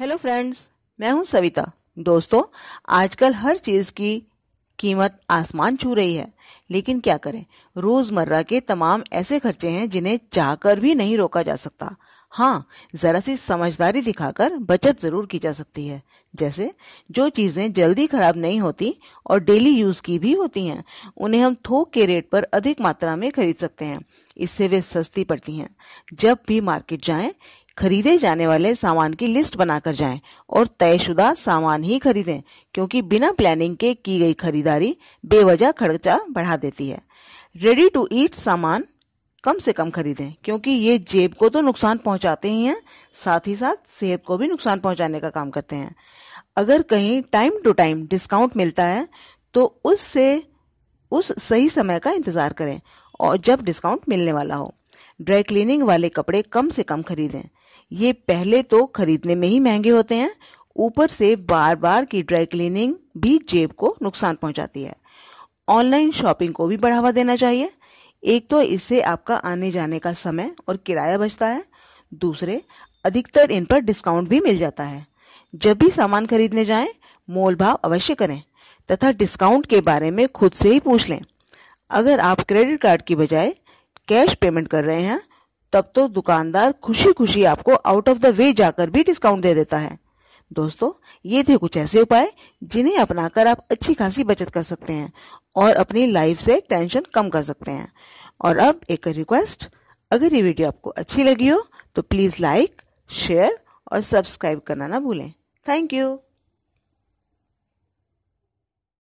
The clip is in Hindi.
हेलो फ्रेंड्स मैं हूं सविता दोस्तों आजकल हर चीज़ की कीमत आसमान छू रही है लेकिन क्या करें रोज़मर्रा के तमाम ऐसे खर्चे हैं जिन्हें चाहकर भी नहीं रोका जा सकता हाँ ज़रा सी समझदारी दिखाकर बचत ज़रूर की जा सकती है जैसे जो चीज़ें जल्दी ख़राब नहीं होती और डेली यूज़ की भी होती हैं उन्हें हम थोक के रेट पर अधिक मात्रा में खरीद सकते हैं इससे वे सस्ती पड़ती हैं जब भी मार्केट जाएं खरीदे जाने वाले सामान की लिस्ट बनाकर जाएं और तयशुदा सामान ही खरीदें क्योंकि बिना प्लानिंग के की गई खरीदारी बेवजह खर्चा बढ़ा देती है रेडी टू ईट सामान कम से कम खरीदें क्योंकि ये जेब को तो नुकसान पहुंचाते ही हैं साथ ही साथ सेहत को भी नुकसान पहुंचाने का काम करते हैं अगर कहीं टाइम टू टाइम डिस्काउंट मिलता है तो उससे उस सही समय का इंतज़ार करें और जब डिस्काउंट मिलने वाला हो ड्राई क्लीनिंग वाले कपड़े कम से कम खरीदें ये पहले तो खरीदने में ही महंगे होते हैं ऊपर से बार बार की ड्राई क्लीनिंग भी जेब को नुकसान पहुंचाती है ऑनलाइन शॉपिंग को भी बढ़ावा देना चाहिए एक तो इससे आपका आने जाने का समय और किराया बचता है दूसरे अधिकतर इन पर डिस्काउंट भी मिल जाता है जब भी सामान खरीदने जाएं मोल भाव अवश्य करें तथा डिस्काउंट के बारे में खुद से ही पूछ लें अगर आप क्रेडिट कार्ड की बजाय कैश पेमेंट कर रहे हैं तब तो दुकानदार खुशी खुशी आपको आउट ऑफ द वे जाकर भी डिस्काउंट दे देता है दोस्तों ये थे कुछ ऐसे उपाय जिन्हें अपनाकर आप अच्छी खासी बचत कर सकते हैं और अपनी लाइफ से टेंशन कम कर सकते हैं और अब एक रिक्वेस्ट अगर ये वीडियो आपको अच्छी लगी हो तो प्लीज़ लाइक शेयर और सब्सक्राइब करना ना भूलें थैंक यू